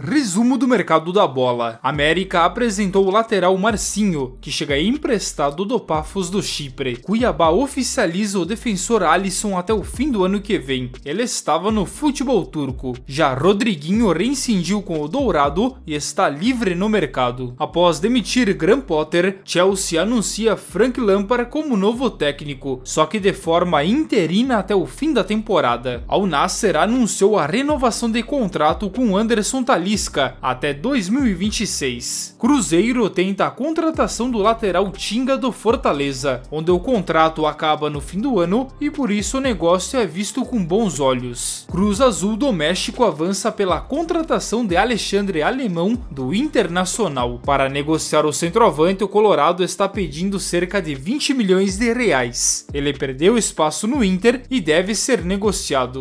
Resumo do mercado da bola. América apresentou o lateral Marcinho, que chega emprestado do Pafos do Chipre. Cuiabá oficializa o defensor Alisson até o fim do ano que vem. Ele estava no futebol turco. Já Rodriguinho reincindiu com o Dourado e está livre no mercado. Após demitir Graham Potter, Chelsea anuncia Frank Lampard como novo técnico, só que de forma interina até o fim da temporada. Al Nasser anunciou a renovação de contrato com Anderson Thalib Talisca até 2026. Cruzeiro tenta a contratação do lateral Tinga do Fortaleza, onde o contrato acaba no fim do ano e por isso o negócio é visto com bons olhos. Cruz Azul do México avança pela contratação de Alexandre Alemão do Internacional. Para negociar o centroavante, o Colorado está pedindo cerca de 20 milhões de reais. Ele perdeu espaço no Inter e deve ser negociado.